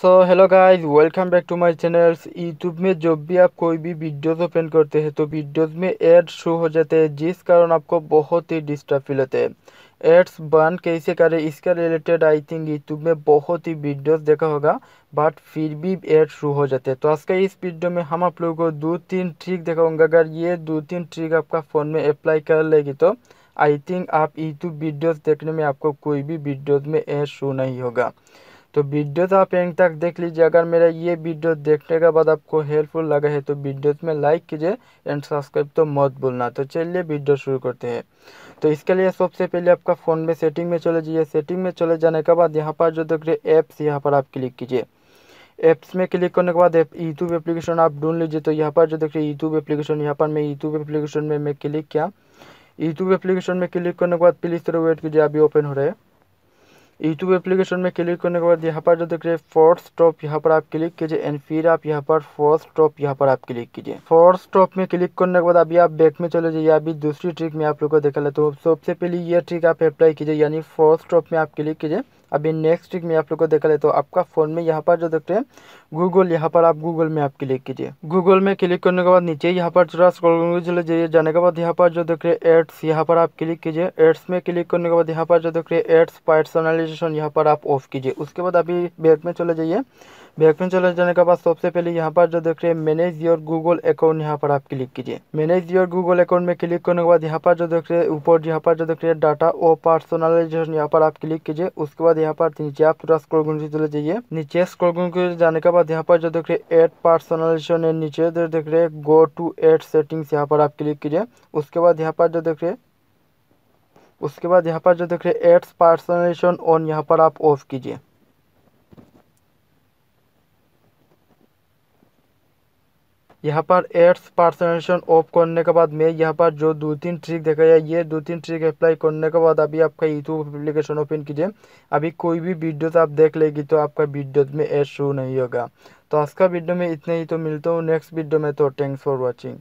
so hello guys welcome back to my channels YouTube में जब भी आप कोई भी वीडियोस ओपन करते हैं तो वीडियोस में एड शो हो जाते हैं जिस कारण आपको बहुत ही डिस्टर्ब फील होते हैं एड्स बन कैसे करें इसका रिलेटेड आई थिंक यूट्यूब में बहुत ही वीडियोस देखा होगा बट फिर भी एड शो हो जाते हैं तो आज का इस वीडियो में हम आप लोगों को दो तीन ट्रिक दिखाऊंगा अगर ये दो तीन ट्रिक आपका फ़ोन में अप्लाई कर लेगी तो आई थिंक आप यूट्यूब वीडियोज़ देखने में आपको कोई भी वीडियोज़ में एड शो नहीं होगा तो वीडियो तो आप एंड तक देख लीजिए अगर मेरा ये वीडियो देखने के बाद आपको हेल्पफुल लगा है तो वीडियो में लाइक कीजिए एंड सब्सक्राइब तो मत भूलना तो चलिए वीडियो शुरू करते हैं तो इसके लिए सबसे पहले आपका फ़ोन में सेटिंग में चले जाइए सेटिंग में चले जाने के बाद यहाँ पर जो देख रहे ऐप्स यहाँ पर आप क्लिक कीजिए ऐप्स में क्लिक करने के बाद यूट्यूब एप्लीकेशन आप ढूंढ लीजिए तो यहाँ पर जो देख रहे यूट्यूब एप्लीकेशन यहाँ पर मैं यूट्यूब एप्लीकेशन में मैं क्लिक किया यूट्यूब एप्लीकेशन में क्लिक करने के बाद प्लीज़ थोड़ा वेट कीजिए अभी ओपन हो रहा है यूट्यूब एप्लीकेशन में क्लिक करने के बाद यहाँ पर जो देख रहे हैं फोर्थ स्टॉप यहाँ पर आप क्लिक कीजिए एंड फिर आप यहाँ पर फोर्थ स्टॉप यहाँ पर आप क्लिक कीजिए फोर्थ स्टॉप में क्लिक करने के बाद अभी आप बैक में चले जाइए अभी दूसरी ट्रिक में आप लोग को देखा लेते हो सबसे पहले ये ट्रिक आप अप्लाई कीजिए यानी फोर्थ स्टॉप में आप क्लिक कीजिए अभी नेक्स्ट वीक में आप लोग को देखा ले तो आपका फ़ोन में यहाँ पर जो देखते हैं गूगल यहाँ पर आप गूगल में आप क्लिक कीजिए गूगल में क्लिक करने के बाद नीचे यहाँ पर थोड़ा स्क्रॉल चले जाइए जाने के बाद यहाँ पर जो देख रहे हैं एड्स यहाँ पर आप क्लिक कीजिए एड्स में क्लिक करने के बाद यहाँ पर जो देख रहे हैं एड्स पर्सनलाइजेशन यहाँ पर आप ऑफ कीजिए उसके बाद अभी बैक में चले जाइए बैक में चले जाने के बाद सबसे पहले यहाँ पर जो देख रहे हैं मैनेज योर गूगल अकाउंट यहाँ पर आप क्लिक कीजिए मैनेज योर गूगल अकाउंट में क्लिक करने के बाद यहाँ पर जो देख रहे हैं ऊपर यहाँ पर जो देख रहे हैं डाटा और पर्सनलाइजेशन यहाँ पर आप क्लिक कीजिए उसके बाद यहाँ पर नीचे आप पूरा स्क्रोल करके चले जाइए नीचे स्क्रोल करके जाने के बाद यहाँ पर जो देख रहे हैं एड पर्सनलाइजेशन है नीचे देख रहे हैं गो टू एड सेटिंग्स यहाँ पर आप क्लिक कीजिए उसके बाद यहाँ पर जो देख रहे हैं उसके बाद यहाँ पर जो देख रहे हैं एड्स पर्सनलाइजेशन ऑन यहाँ पर आप ऑफ कीजिए यहाँ पर एड्स पार्सनेशन ऑफ करने के बाद में यहाँ पर जो दो तीन ट्रिक देखा जाए ये दो तीन ट्रिक अप्लाई करने के बाद अभी आपका यूट्यूब एप्लीकेशन ओपन कीजिए अभी कोई भी वीडियो आप देख लेगी तो आपका वीडियो में एड शो नहीं होगा तो आज का वीडियो में इतना ही तो मिलता हूँ नेक्स्ट वीडियो में तो थैंक्स फॉर वॉचिंग